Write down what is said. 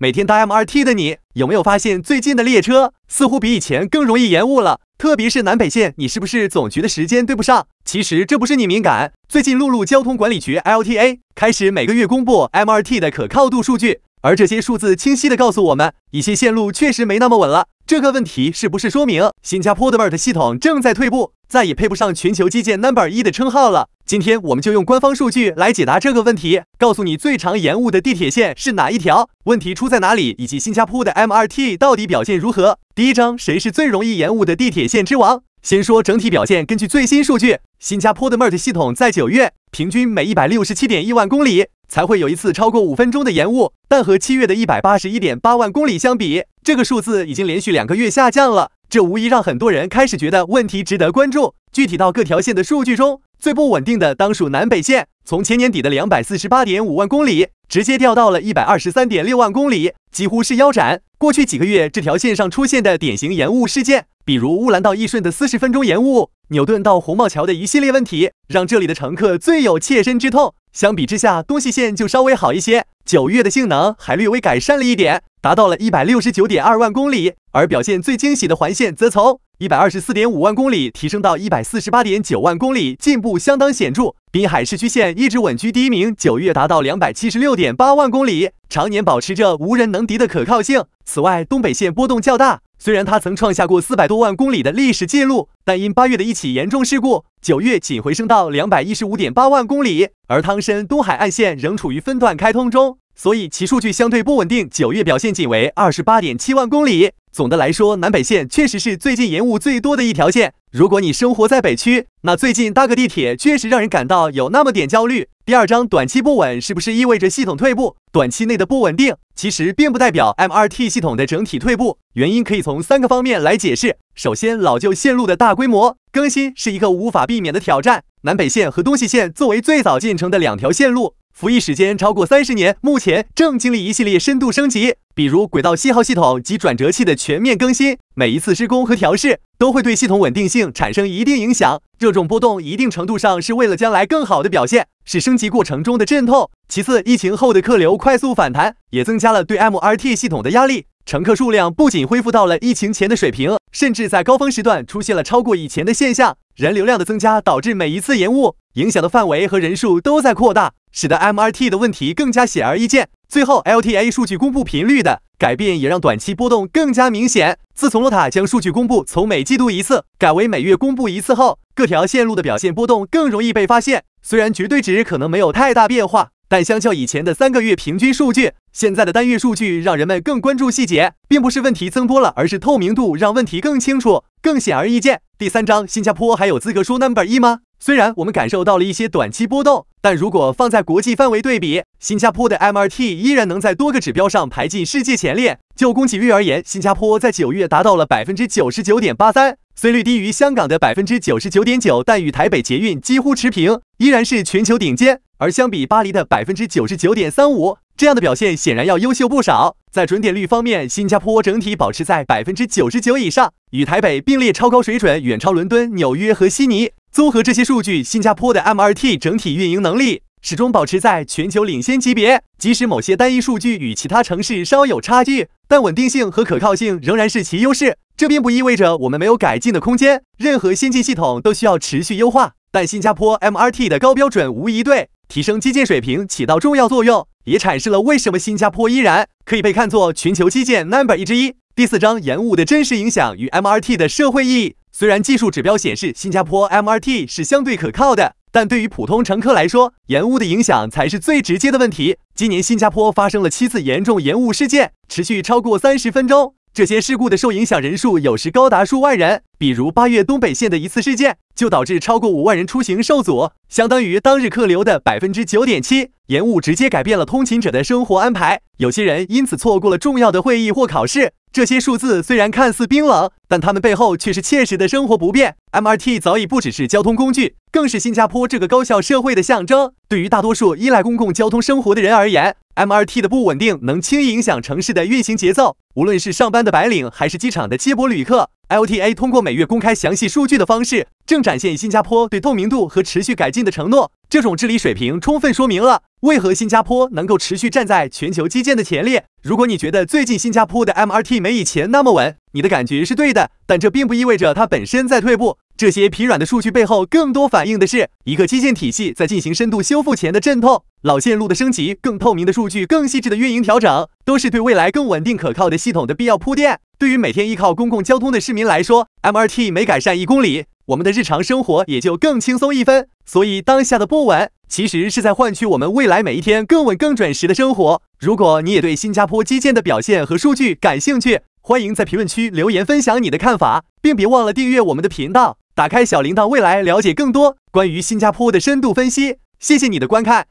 每天搭 MRT 的你，有没有发现最近的列车似乎比以前更容易延误了？特别是南北线，你是不是总局的时间对不上？其实这不是你敏感，最近陆路交通管理局 LTA 开始每个月公布 MRT 的可靠度数据，而这些数字清晰的告诉我们，一些线路确实没那么稳了。这个问题是不是说明新加坡的 MRT 系统正在退步，再也配不上全球基建 number 一的称号了？今天我们就用官方数据来解答这个问题，告诉你最长延误的地铁线是哪一条，问题出在哪里，以及新加坡的 MRT 到底表现如何。第一章，谁是最容易延误的地铁线之王？先说整体表现，根据最新数据，新加坡的 MRT 系统在九月平均每一百六十七点一万公里。才会有一次超过五分钟的延误，但和七月的一百八十一点八万公里相比，这个数字已经连续两个月下降了。这无疑让很多人开始觉得问题值得关注。具体到各条线的数据中，最不稳定的当属南北线，从前年底的两百四十八点五万公里，直接掉到了一百二十三点六万公里，几乎是腰斩。过去几个月，这条线上出现的典型延误事件。比如乌兰到义顺的四十分钟延误，纽顿到红帽桥的一系列问题，让这里的乘客最有切身之痛。相比之下，东西线就稍微好一些。九月的性能还略微改善了一点，达到了一百六十九点二万公里，而表现最惊喜的环线则从一百二十四点五万公里提升到一百四十八点九万公里，进步相当显著。滨海市区线一直稳居第一名，九月达到两百七十六点八万公里，常年保持着无人能敌的可靠性。此外，东北线波动较大，虽然它曾创下过四百多万公里的历史记录，但因八月的一起严重事故，九月仅回升到两百一十五点八万公里。而汤深东海岸线仍处于分段开通中，所以其数据相对不稳定，九月表现仅为二十八点七万公里。总的来说，南北线确实是最近延误最多的一条线。如果你生活在北区，那最近搭个地铁确实让人感到有那么点焦虑。第二章，短期不稳是不是意味着系统退步？短期内的不稳定其实并不代表 MRT 系统的整体退步，原因可以从三个方面来解释。首先，老旧线路的大规模更新是一个无法避免的挑战。南北线和东西线作为最早建成的两条线路，服役时间超过三十年，目前正经历一系列深度升级，比如轨道信号系统及转折器的全面更新。每一次施工和调试。都会对系统稳定性产生一定影响。这种波动一定程度上是为了将来更好的表现，是升级过程中的阵痛。其次，疫情后的客流快速反弹，也增加了对 MRT 系统的压力。乘客数量不仅恢复到了疫情前的水平，甚至在高峰时段出现了超过以前的现象。人流量的增加导致每一次延误影响的范围和人数都在扩大，使得 MRT 的问题更加显而易见。最后，LTA 数据公布频率的改变也让短期波动更加明显。自从洛塔将数据公布从每季度一次改为每月公布一次后，各条线路的表现波动更容易被发现。虽然绝对值可能没有太大变化。但相较以前的三个月平均数据，现在的单月数据让人们更关注细节，并不是问题增多了，而是透明度让问题更清楚、更显而易见。第三章，新加坡还有资格说 number 一吗？虽然我们感受到了一些短期波动，但如果放在国际范围对比，新加坡的 MRT 依然能在多个指标上排进世界前列。就供给率而言，新加坡在九月达到了百分之九十九点八三，虽率低于香港的百分之九十九点九，但与台北捷运几乎持平，依然是全球顶尖。而相比巴黎的百分之九十九点三五，这样的表现显然要优秀不少。在准点率方面，新加坡整体保持在百分之九十九以上，与台北并列超高水准，远超伦敦、纽约和悉尼。综合这些数据，新加坡的 MRT 整体运营能力始终保持在全球领先级别。即使某些单一数据与其他城市稍有差距，但稳定性和可靠性仍然是其优势。这并不意味着我们没有改进的空间，任何先进系统都需要持续优化。但新加坡 MRT 的高标准无疑对提升基建水平起到重要作用，也阐释了为什么新加坡依然可以被看作全球基建 number 一之一。第四章：延误的真实影响与 MRT 的社会意义。虽然技术指标显示新加坡 MRT 是相对可靠的，但对于普通乘客来说，延误的影响才是最直接的问题。今年新加坡发生了七次严重延误事件，持续超过三十分钟。这些事故的受影响人数有时高达数万人，比如八月东北线的一次事件就导致超过五万人出行受阻，相当于当日客流的百分之九点七。延误直接改变了通勤者的生活安排，有些人因此错过了重要的会议或考试。这些数字虽然看似冰冷，但他们背后却是切实的生活不便。MRT 早已不只是交通工具，更是新加坡这个高效社会的象征。对于大多数依赖公共交通生活的人而言，MRT 的不稳定能轻易影响城市的运行节奏。无论是上班的白领，还是机场的接驳旅客，LTA 通过每月公开详细数据的方式。正展现新加坡对透明度和持续改进的承诺，这种治理水平充分说明了为何新加坡能够持续站在全球基建的前列。如果你觉得最近新加坡的 MRT 没以前那么稳，你的感觉是对的，但这并不意味着它本身在退步。这些疲软的数据背后，更多反映的是一个基建体系在进行深度修复前的阵痛。老线路的升级、更透明的数据、更细致的运营调整，都是对未来更稳定可靠的系统的必要铺垫。对于每天依靠公共交通的市民来说，MRT 每改善一公里。我们的日常生活也就更轻松一分，所以当下的不稳，其实是在换取我们未来每一天更稳更准时的生活。如果你也对新加坡基建的表现和数据感兴趣，欢迎在评论区留言分享你的看法，并别忘了订阅我们的频道，打开小铃铛，未来了解更多关于新加坡的深度分析。谢谢你的观看。